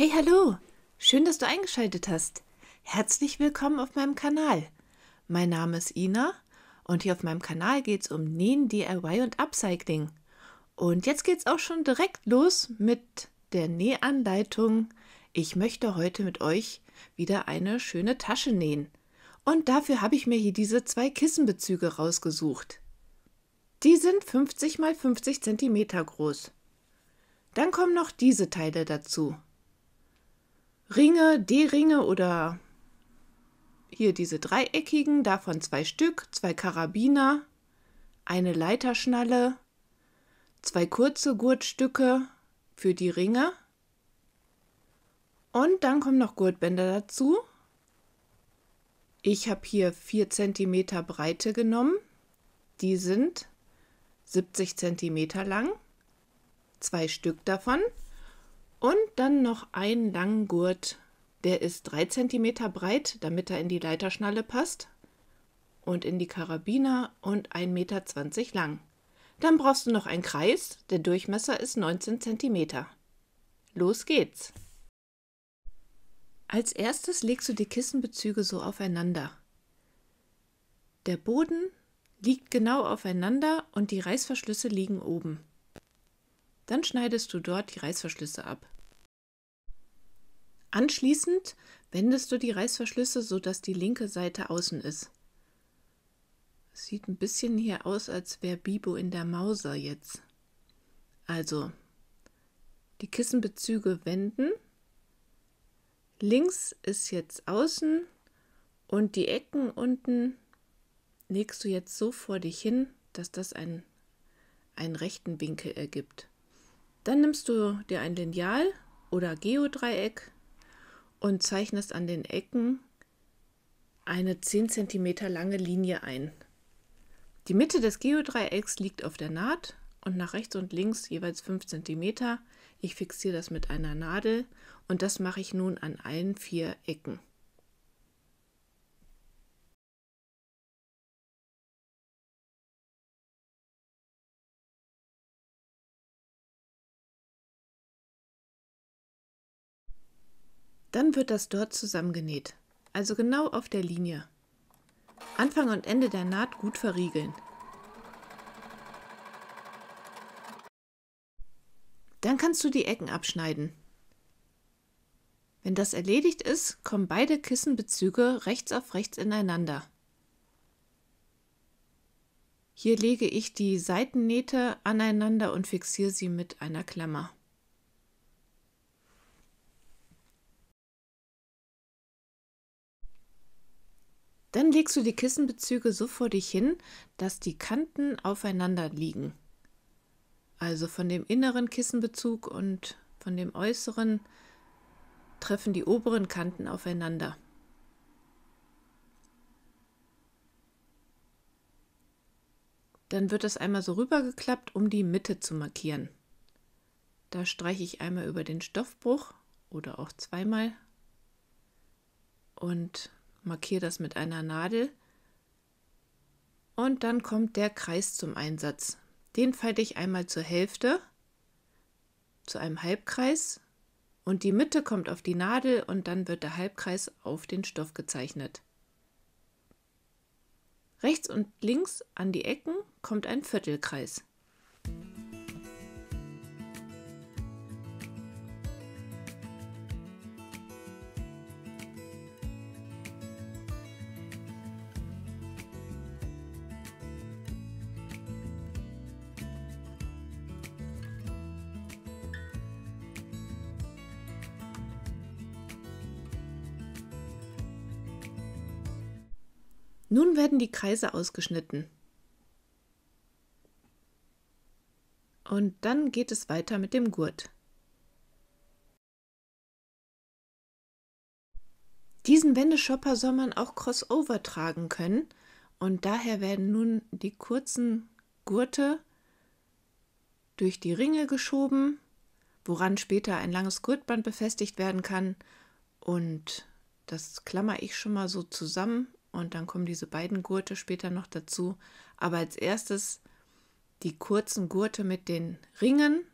Hey, hallo! Schön, dass du eingeschaltet hast. Herzlich willkommen auf meinem Kanal. Mein Name ist Ina und hier auf meinem Kanal geht es um Nähen, DIY und Upcycling. Und jetzt geht es auch schon direkt los mit der Nähanleitung. Ich möchte heute mit euch wieder eine schöne Tasche nähen. Und dafür habe ich mir hier diese zwei Kissenbezüge rausgesucht. Die sind 50 x 50 cm groß. Dann kommen noch diese Teile dazu. Ringe, D-Ringe oder hier diese dreieckigen, davon zwei Stück, zwei Karabiner, eine Leiterschnalle, zwei kurze Gurtstücke für die Ringe und dann kommen noch Gurtbänder dazu. Ich habe hier 4 cm Breite genommen. Die sind 70 cm lang, zwei Stück davon. Und dann noch einen langen Gurt. Der ist 3 cm breit, damit er in die Leiterschnalle passt und in die Karabiner und 1,20 m lang. Dann brauchst du noch einen Kreis, der Durchmesser ist 19 cm. Los geht's! Als erstes legst du die Kissenbezüge so aufeinander. Der Boden liegt genau aufeinander und die Reißverschlüsse liegen oben. Dann schneidest du dort die Reißverschlüsse ab. Anschließend wendest du die Reißverschlüsse, sodass die linke Seite außen ist. Sieht ein bisschen hier aus, als wäre Bibo in der Mauser jetzt. Also die Kissenbezüge wenden. Links ist jetzt außen und die Ecken unten legst du jetzt so vor dich hin, dass das einen, einen rechten Winkel ergibt. Dann nimmst du dir ein Lineal oder Geodreieck und zeichnest an den Ecken eine 10 cm lange Linie ein. Die Mitte des Geodreiecks liegt auf der Naht und nach rechts und links jeweils 5 cm. Ich fixiere das mit einer Nadel und das mache ich nun an allen vier Ecken. Dann wird das dort zusammengenäht, also genau auf der Linie. Anfang und Ende der Naht gut verriegeln. Dann kannst du die Ecken abschneiden. Wenn das erledigt ist, kommen beide Kissenbezüge rechts auf rechts ineinander. Hier lege ich die Seitennähte aneinander und fixiere sie mit einer Klammer. Dann legst du die Kissenbezüge so vor dich hin, dass die Kanten aufeinander liegen. Also von dem inneren Kissenbezug und von dem äußeren treffen die oberen Kanten aufeinander. Dann wird das einmal so rübergeklappt, um die Mitte zu markieren. Da streiche ich einmal über den Stoffbruch oder auch zweimal und markiere das mit einer Nadel und dann kommt der Kreis zum Einsatz. Den falte ich einmal zur Hälfte zu einem Halbkreis und die Mitte kommt auf die Nadel und dann wird der Halbkreis auf den Stoff gezeichnet. Rechts und links an die Ecken kommt ein Viertelkreis. Nun werden die Kreise ausgeschnitten. Und dann geht es weiter mit dem Gurt. Diesen Wendeschopper soll man auch crossover tragen können und daher werden nun die kurzen Gurte durch die Ringe geschoben, woran später ein langes Gurtband befestigt werden kann und das klammer ich schon mal so zusammen und dann kommen diese beiden Gurte später noch dazu. Aber als erstes die kurzen Gurte mit den Ringen.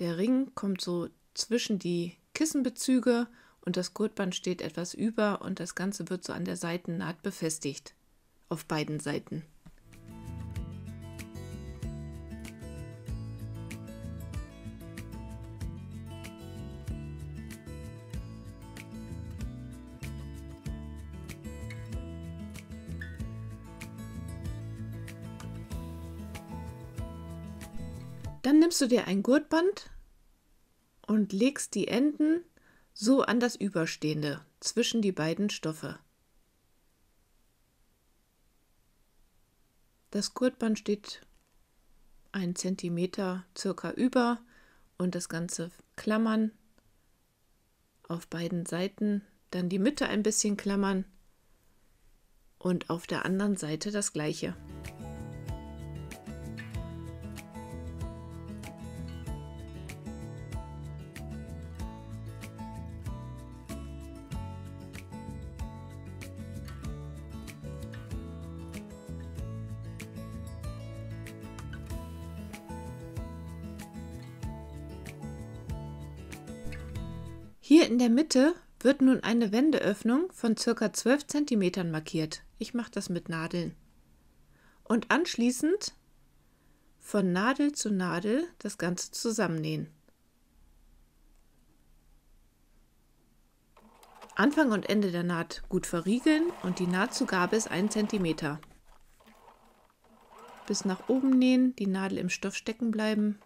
Der Ring kommt so zwischen die Kissenbezüge und das Gurtband steht etwas über und das Ganze wird so an der Seitennaht befestigt. Auf beiden Seiten. dann nimmst du dir ein Gurtband und legst die Enden so an das Überstehende zwischen die beiden Stoffe. Das Gurtband steht einen Zentimeter circa über und das Ganze klammern auf beiden Seiten, dann die Mitte ein bisschen klammern und auf der anderen Seite das gleiche. Hier in der Mitte wird nun eine Wendeöffnung von ca. 12 cm markiert. Ich mache das mit Nadeln. Und anschließend von Nadel zu Nadel das Ganze zusammennähen. Anfang und Ende der Naht gut verriegeln und die Nahtzugabe ist 1 cm. Bis nach oben nähen, die Nadel im Stoff stecken bleiben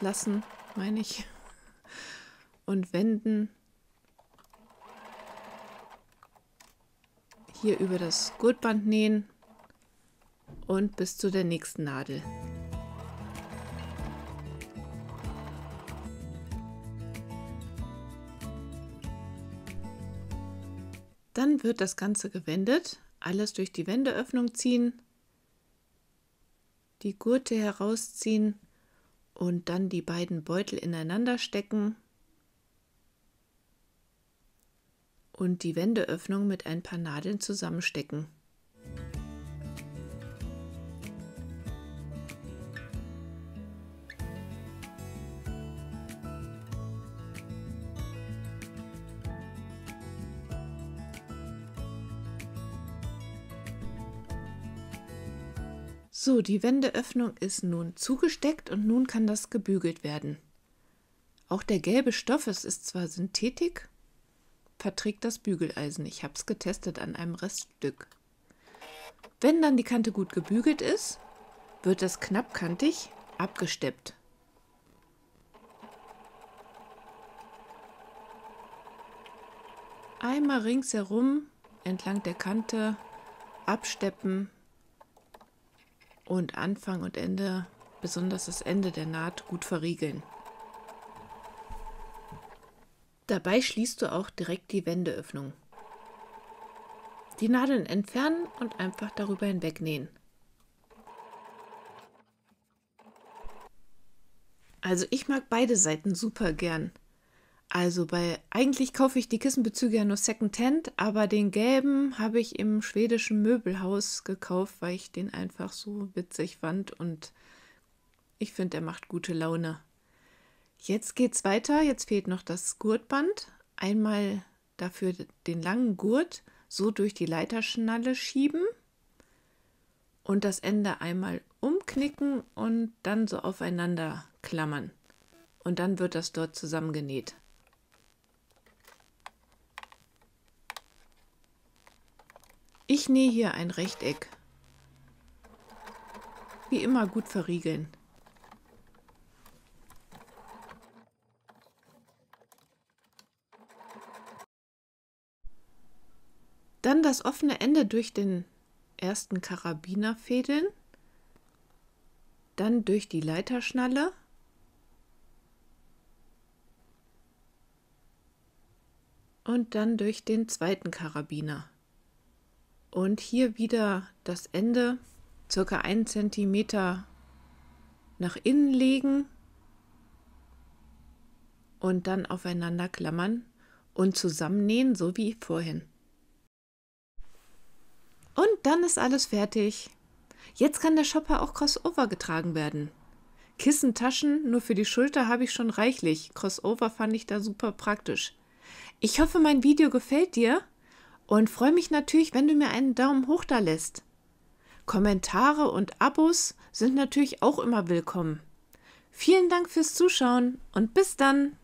lassen, meine ich und wenden hier über das Gurtband nähen und bis zu der nächsten Nadel. Dann wird das Ganze gewendet, alles durch die Wendeöffnung ziehen, die Gurte herausziehen und dann die beiden Beutel ineinander stecken und die Wendeöffnung mit ein paar Nadeln zusammenstecken. So, die Wendeöffnung ist nun zugesteckt und nun kann das gebügelt werden. Auch der gelbe Stoff, es ist zwar Synthetik, verträgt das Bügeleisen. Ich habe es getestet an einem Reststück. Wenn dann die Kante gut gebügelt ist, wird das knappkantig abgesteppt. Einmal ringsherum entlang der Kante absteppen und Anfang und Ende, besonders das Ende der Naht, gut verriegeln. Dabei schließt du auch direkt die Wendeöffnung. Die Nadeln entfernen und einfach darüber hinweg nähen. Also ich mag beide Seiten super gern. Also bei eigentlich kaufe ich die Kissenbezüge ja nur secondhand, aber den gelben habe ich im schwedischen Möbelhaus gekauft, weil ich den einfach so witzig fand und ich finde, er macht gute Laune. Jetzt geht's weiter. Jetzt fehlt noch das Gurtband. Einmal dafür den langen Gurt so durch die Leiterschnalle schieben und das Ende einmal umknicken und dann so aufeinander klammern. Und dann wird das dort zusammengenäht. Ich nähe hier ein Rechteck. Wie immer gut verriegeln. Dann das offene Ende durch den ersten Karabiner fädeln, dann durch die Leiterschnalle. Und dann durch den zweiten Karabiner. Und hier wieder das Ende circa 1 cm nach innen legen und dann aufeinander klammern und zusammennähen, so wie vorhin. Und dann ist alles fertig. Jetzt kann der Shopper auch Crossover getragen werden. Kissen, Taschen, nur für die Schulter habe ich schon reichlich. Crossover fand ich da super praktisch. Ich hoffe, mein Video gefällt dir und freue mich natürlich, wenn du mir einen Daumen hoch da lässt. Kommentare und Abos sind natürlich auch immer willkommen. Vielen Dank fürs Zuschauen und bis dann!